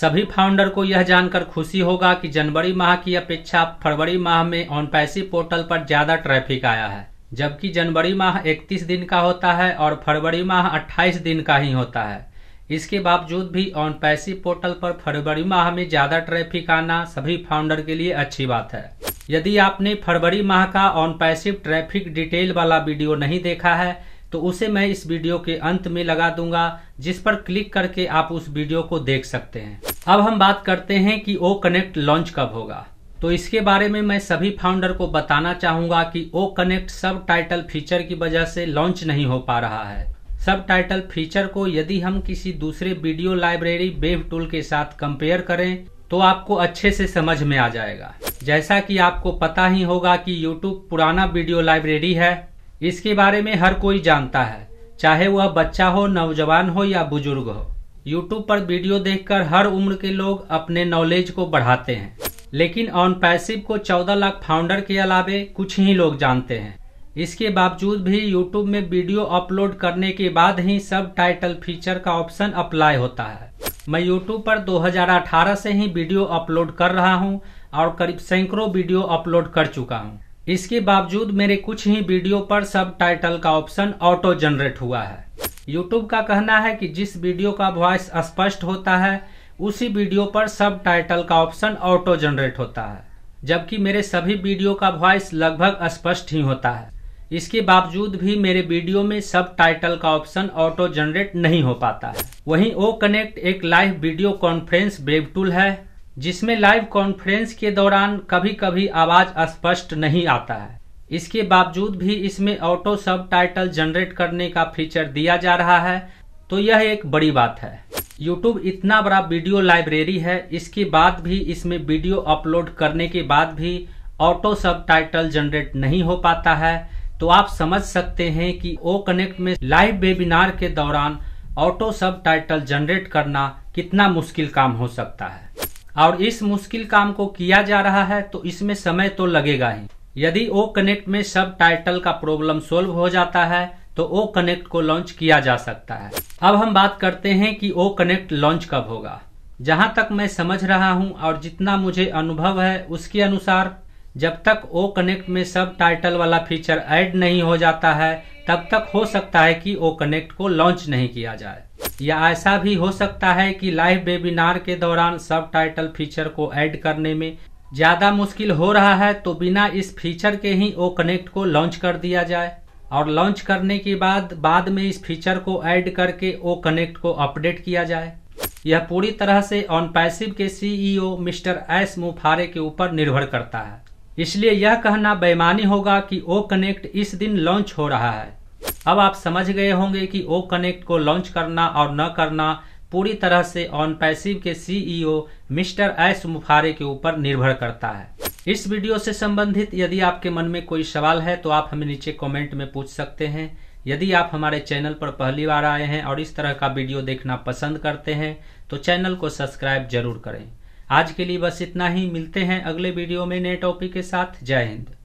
सभी फाउंडर को यह जानकर खुशी होगा कि जनवरी माह की अपेक्षा फरवरी माह में ऑनपैसी पोर्टल पर ज्यादा ट्रैफिक आया है जबकि जनवरी माह 31 दिन का होता है और फरवरी माह 28 दिन का ही होता है इसके बावजूद भी ऑनपैसी पोर्टल पर फरवरी माह में ज्यादा ट्रैफिक आना सभी फाउंडर के लिए अच्छी बात है यदि आपने फरवरी माह का ऑनपैसिव ट्रैफिक डिटेल वाला वीडियो नहीं देखा है तो उसे मैं इस वीडियो के अंत में लगा दूंगा जिस पर क्लिक करके आप उस वीडियो को देख सकते हैं अब हम बात करते हैं कि ओ कनेक्ट लॉन्च कब होगा तो इसके बारे में मैं सभी फाउंडर को बताना चाहूंगा कि ओ कनेक्ट सब टाइटल फीचर की वजह से लॉन्च नहीं हो पा रहा है सब टाइटल फीचर को यदि हम किसी दूसरे वीडियो लाइब्रेरी बेब टूल के साथ कंपेयर करें तो आपको अच्छे से समझ में आ जाएगा जैसा कि आपको पता ही होगा कि YouTube पुराना वीडियो लाइब्रेरी है इसके बारे में हर कोई जानता है चाहे वह बच्चा हो नौजवान हो या बुजुर्ग हो YouTube पर वीडियो देखकर हर उम्र के लोग अपने नॉलेज को बढ़ाते हैं लेकिन ऑन पैसिव को 14 लाख फाउंडर के अलावे कुछ ही लोग जानते हैं इसके बावजूद भी YouTube में वीडियो अपलोड करने के बाद ही सब टाइटल फीचर का ऑप्शन अप्लाई होता है मैं YouTube पर 2018 से ही वीडियो अपलोड कर रहा हूं और करीब सैकड़ों वीडियो अपलोड कर चुका हूं इसके बावजूद मेरे कुछ ही वीडियो पर सब टाइटल का ऑप्शन ऑटो जनरेट हुआ है यूट्यूब का कहना है कि जिस वीडियो का वॉइस स्पष्ट होता है उसी वीडियो पर सब टाइटल का ऑप्शन ऑटो जनरेट होता है जबकि मेरे सभी वीडियो का वॉइस लगभग स्पष्ट ही होता है इसके बावजूद भी मेरे वीडियो में सब टाइटल का ऑप्शन ऑटो जनरेट नहीं हो पाता है वहीं ओ कनेक्ट एक live video conference web tool है जिसमें लाइव कॉन्फ्रेंस के दौरान कभी कभी आवाज स्पष्ट नहीं आता है इसके बावजूद भी इसमें ऑटो सब टाइटल जनरेट करने का फीचर दिया जा रहा है तो यह एक बड़ी बात है YouTube इतना बड़ा वीडियो लाइब्रेरी है इसके बाद भी इसमें वीडियो अपलोड करने के बाद भी ऑटो सब टाइटल जनरेट नहीं हो पाता है तो आप समझ सकते हैं कि ओ कनेक्ट में लाइव वेबिनार के दौरान ऑटो सब टाइटल जनरेट करना कितना मुश्किल काम हो सकता है और इस मुश्किल काम को किया जा रहा है तो इसमें समय तो लगेगा ही यदि ओ कनेक्ट में सब टाइटल का प्रॉब्लम सोल्व हो जाता है तो ओ कनेक्ट को लॉन्च किया जा सकता है अब हम बात करते हैं कि ओ कनेक्ट लॉन्च कब होगा जहां तक मैं समझ रहा हूं और जितना मुझे अनुभव है उसके अनुसार जब तक ओ कनेक्ट में सब टाइटल वाला फीचर ऐड नहीं हो जाता है तब तक हो सकता है कि ओ कनेक्ट को लॉन्च नहीं किया जाए या ऐसा भी हो सकता है कि लाइव वेबिनार के दौरान सब टाइटल फीचर को ऐड करने में ज़्यादा मुश्किल हो रहा है तो बिना इस फीचर के ही ओ कनेक्ट को लॉन्च कर दिया जाए और लॉन्च करने के बाद बाद में इस फीचर को ऐड करके ओ कनेक्ट को अपडेट किया जाए यह पूरी तरह से ऑन पैसिव के CEO e mister Ash Mufareh के ऊपर निर्भर करता है इसलिए यह कहना बेमानी होगा कि ओ कनेक्ट इस दिन लॉन्च हो रहा है अब आप समझ गए होंगे कि ओ कनेक्ट को लॉन्च करना और न करना पूरी तरह से ऑन पैसिव के CEO e mister Ash Mufareh के ऊपर निर्भर करता है इस वीडियो से संबंधित यदि आपके मन में कोई सवाल है तो आप हमें नीचे कमेंट में पूछ सकते हैं यदि आप हमारे चैनल पर पहली बार आए हैं और इस तरह का वीडियो देखना पसंद करते हैं तो चैनल को सब्सक्राइब जरूर करें आज के लिए बस इतना ही मिलते हैं अगले वीडियो में नए टॉपिक के साथ जय हिंद